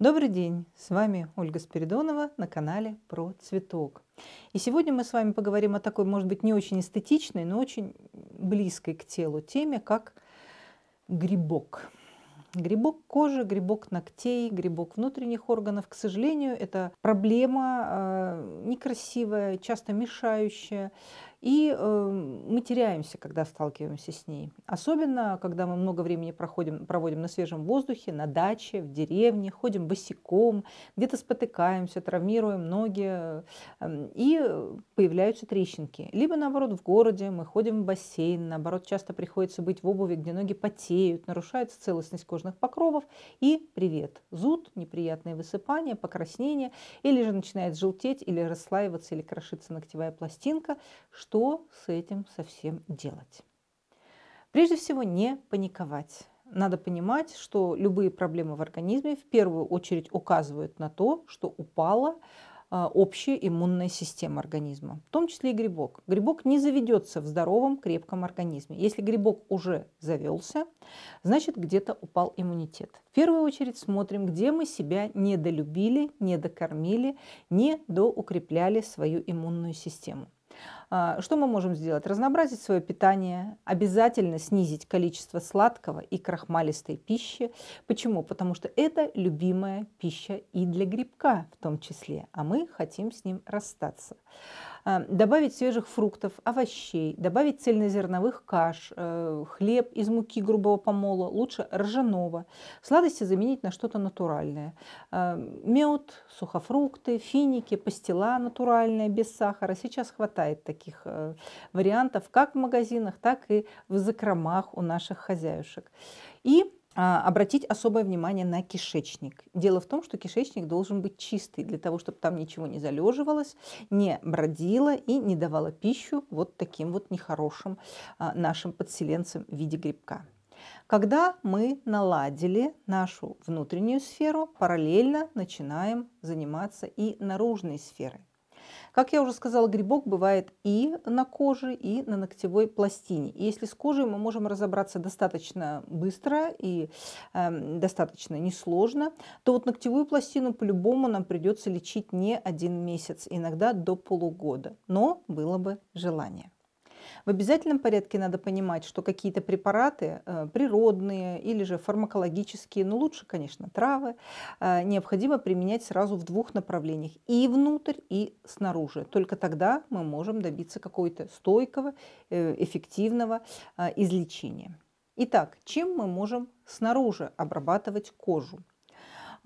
Добрый день! С вами Ольга Спиридонова на канале про цветок. И сегодня мы с вами поговорим о такой, может быть, не очень эстетичной, но очень близкой к телу теме, как грибок. Грибок кожи, грибок ногтей, грибок внутренних органов, к сожалению, это проблема а, некрасивая, часто мешающая, и э, мы теряемся, когда сталкиваемся с ней. Особенно, когда мы много времени проходим, проводим на свежем воздухе, на даче, в деревне, ходим босиком, где-то спотыкаемся, травмируем ноги, э, и появляются трещинки. Либо, наоборот, в городе мы ходим в бассейн, наоборот, часто приходится быть в обуви, где ноги потеют, нарушается целостность кожных покровов, и привет, зуд, неприятные высыпания, покраснение, или же начинает желтеть, или расслаиваться, или крошится ногтевая пластинка, что с этим совсем делать. Прежде всего, не паниковать. Надо понимать, что любые проблемы в организме в первую очередь указывают на то, что упала а, общая иммунная система организма, в том числе и грибок. Грибок не заведется в здоровом, крепком организме. Если грибок уже завелся, значит где-то упал иммунитет. В первую очередь смотрим, где мы себя недолюбили, недокормили, недоукрепляли свою иммунную систему. А, что мы можем сделать? Разнообразить свое питание, обязательно снизить количество сладкого и крахмалистой пищи. Почему? Потому что это любимая пища и для грибка в том числе, а мы хотим с ним расстаться. Э, добавить свежих фруктов, овощей, добавить цельнозерновых каш, э, хлеб из муки грубого помола, лучше ржаного. Сладости заменить на что-то натуральное. Э, мед, сухофрукты, финики, пастила натуральная, без сахара. Сейчас хватает таких вариантов как в магазинах, так и в закромах у наших хозяюшек. И а, обратить особое внимание на кишечник. Дело в том, что кишечник должен быть чистый для того, чтобы там ничего не залеживалось, не бродило и не давало пищу вот таким вот нехорошим а, нашим подселенцам в виде грибка. Когда мы наладили нашу внутреннюю сферу, параллельно начинаем заниматься и наружной сферой. Как я уже сказала, грибок бывает и на коже, и на ногтевой пластине. И если с кожей мы можем разобраться достаточно быстро и э, достаточно несложно, то вот ногтевую пластину по-любому нам придется лечить не один месяц, иногда до полугода. Но было бы желание. В обязательном порядке надо понимать, что какие-то препараты э, природные или же фармакологические, ну лучше, конечно, травы, э, необходимо применять сразу в двух направлениях – и внутрь, и снаружи. Только тогда мы можем добиться какого-то стойкого, э, эффективного излечения. Итак, чем мы можем снаружи обрабатывать кожу?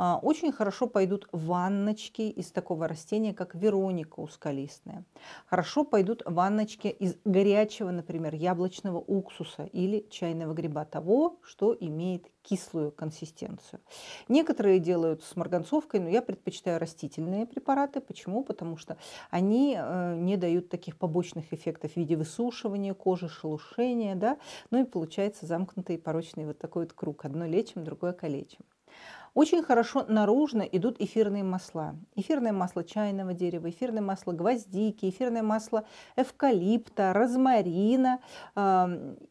А, очень хорошо пойдут ванночки из такого растения, как вероника ускалистная. Хорошо пойдут ванночки из горячего, например, яблочного уксуса или чайного гриба, того, что имеет кислую консистенцию. Некоторые делают с марганцовкой, но я предпочитаю растительные препараты. Почему? Потому что они э, не дают таких побочных эффектов в виде высушивания кожи, шелушения, да, ну и получается замкнутый порочный вот такой вот круг. Одно лечим, другое калечим. Очень хорошо наружно идут эфирные масла. Эфирное масло чайного дерева, эфирное масло гвоздики, эфирное масло эвкалипта, розмарина.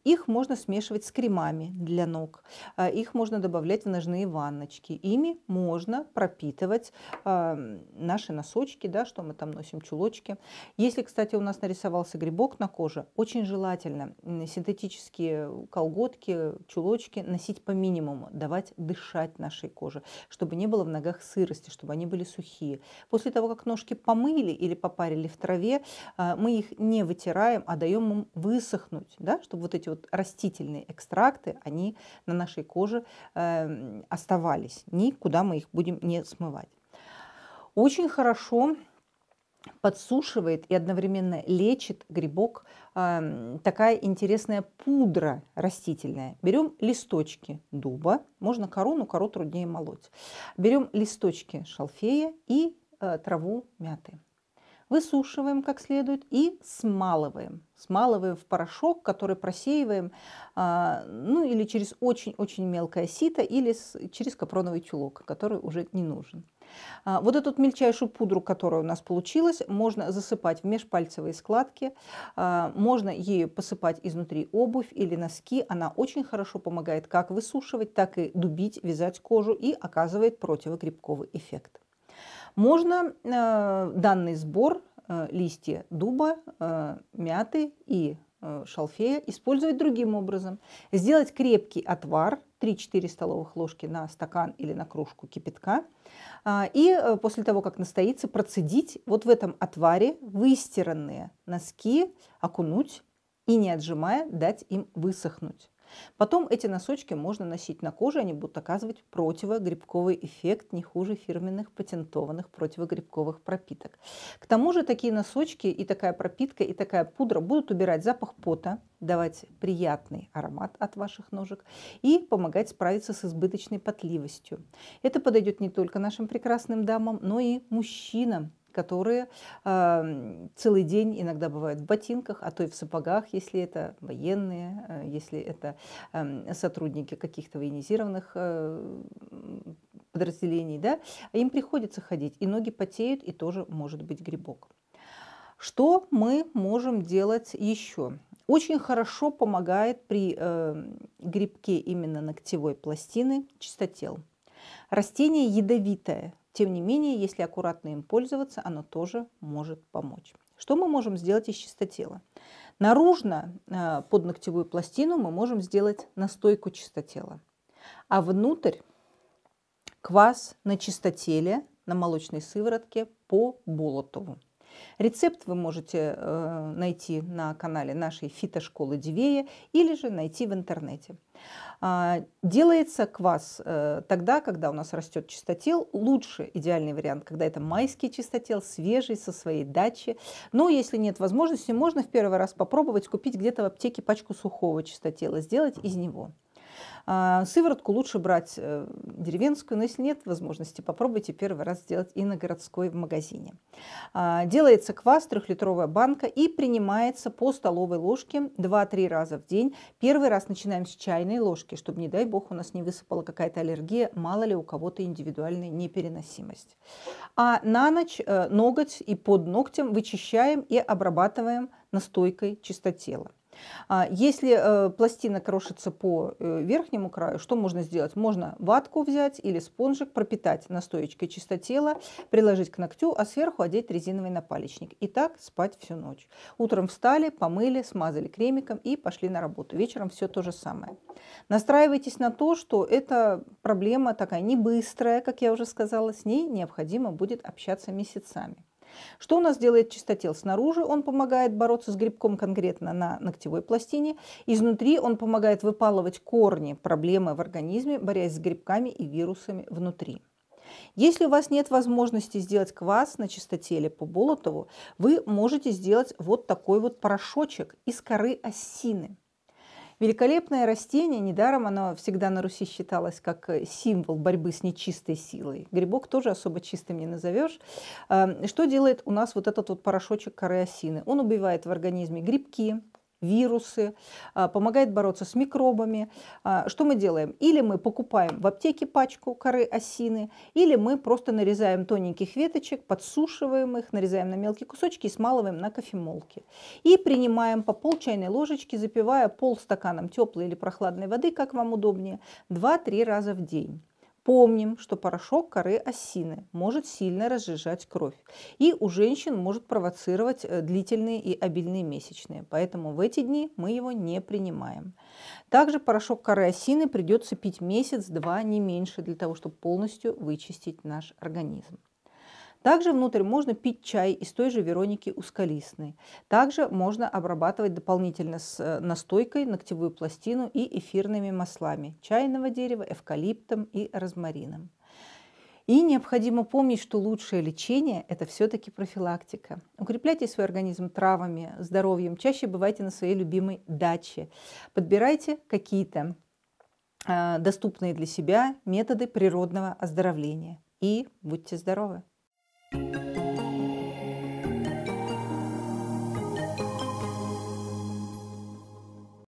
Их можно смешивать с кремами для ног. А, их можно добавлять в ножные ванночки. Ими можно пропитывать наши носочки, да, что мы там носим, чулочки. Если, кстати, у нас нарисовался грибок на коже, очень желательно синтетические колготки, чулочки носить по минимуму, давать дышать нашей коже кожи, чтобы не было в ногах сырости, чтобы они были сухие. После того, как ножки помыли или попарили в траве, э, мы их не вытираем, а даем им высохнуть, да, чтобы вот эти вот растительные экстракты, они на нашей коже эм, оставались, никуда мы их будем не смывать. Очень хорошо подсушивает и одновременно лечит грибок такая интересная пудра растительная. Берем листочки дуба, можно корону но кору труднее молоть. Берем листочки шалфея и э, траву мяты. Высушиваем как следует и смалываем. Смалываем в порошок, который просеиваем а, ну или через очень-очень мелкое сито, или через капроновый чулок, который уже не нужен. А, вот эту мельчайшую пудру, которая у нас получилась, можно засыпать в межпальцевые складки, а, можно ею посыпать изнутри обувь или носки. Она очень хорошо помогает как высушивать, так и дубить, вязать кожу и оказывает противогрибковый эффект. Можно а, данный сбор листья дуба, мяты и шалфея использовать другим образом. Сделать крепкий отвар – 3-4 столовых ложки на стакан или на кружку кипятка. А, и э, после того, как настоится, процедить вот в этом отваре выстиранные носки, окунуть и не отжимая дать им высохнуть. Потом эти носочки можно носить на коже, они будут оказывать противогрибковый эффект не хуже фирменных патентованных противогрибковых пропиток. К тому же такие носочки и такая пропитка и такая пудра будут убирать запах пота, давать приятный аромат от ваших ножек и помогать справиться с избыточной потливостью. Это подойдет не только нашим прекрасным дамам, но и мужчинам, которые э, целый день иногда бывают в ботинках, а то и в сапогах, если это военные, э, если это э, сотрудники каких-то военизированных э, подразделений, да, им приходится ходить, и ноги потеют, и тоже может быть грибок. Что мы можем делать еще? Очень хорошо помогает при э, грибке именно ногтевой пластины чистотел. Растение ядовитое, тем не менее, если аккуратно им пользоваться, оно тоже может помочь. Что мы можем сделать из чистотела? Наружно э, под ногтевую пластину мы можем сделать настойку чистотела, а внутрь квас на чистотеле, на молочной сыворотке по Болотову. Рецепт вы можете э, найти на канале нашей фитошколы Дивея или же найти в интернете. А, делается квас э, тогда, когда у нас растет чистотел. Лучше идеальный вариант, когда это майский чистотел, свежий, со своей дачи. Но если нет возможности, можно в первый раз попробовать купить где-то в аптеке пачку сухого чистотела, сделать из него. А, сыворотку лучше брать э, деревенскую, но если нет возможности, попробуйте первый раз сделать и на городской в магазине. А, делается квас, трехлитровая банка и принимается по столовой ложке 2-3 раза в день. Первый раз начинаем с чайной ложки, чтобы, не дай бог, у нас не высыпала какая-то аллергия, мало ли у кого-то индивидуальная непереносимость. А на ночь э, ноготь и под ногтем вычищаем и обрабатываем настойкой чистотела. А если э, пластина крошится по э, верхнему краю, что можно сделать? Можно ватку взять или спонжик, пропитать настоечкой чистотела, приложить к ногтю, а сверху одеть резиновый напалечник. И так спать всю ночь. Утром встали, помыли, смазали кремиком и пошли на работу. Вечером все то же самое. Настраивайтесь на то, что эта проблема такая не быстрая, как я уже сказала, с ней необходимо будет общаться месяцами. Что у нас делает чистотел? Снаружи он помогает бороться с грибком конкретно на ногтевой пластине. Изнутри он помогает выпалывать корни проблемы в организме, борясь с грибками и вирусами внутри. Если у вас нет возможности сделать квас на чистотеле по Болотову, вы можете сделать вот такой вот порошочек из коры осины. Великолепное растение, недаром оно всегда на Руси считалось как э, символ борьбы с нечистой силой. Грибок тоже особо чистым не назовешь. Эм, что делает у нас вот этот вот порошочек коры Он убивает в организме грибки, вирусы, а, помогает бороться с микробами. А, что мы делаем? Или мы покупаем в аптеке пачку коры осины, или мы просто нарезаем тоненьких веточек, подсушиваем их, нарезаем на мелкие кусочки и смалываем на кофемолке. И принимаем по пол чайной ложечки, запивая пол стаканом теплой или прохладной воды, как вам удобнее, 2-3 раза в день. Помним, что порошок коры осины может сильно разжижать кровь и у женщин может провоцировать э, длительные и обильные месячные, поэтому в эти дни мы его не принимаем. Также порошок коры осины придется пить месяц-два, не меньше, для того, чтобы полностью вычистить наш организм. Также внутрь можно пить чай из той же Вероники Ускалистной. Также можно обрабатывать дополнительно с э, настойкой ногтевую пластину и эфирными маслами чайного дерева, эвкалиптом и розмарином. И необходимо помнить, что лучшее лечение – это все-таки профилактика. Укрепляйте свой организм травами, здоровьем. Чаще бывайте на своей любимой даче. Подбирайте какие-то э, доступные для себя методы природного оздоровления. И будьте здоровы! Thank you.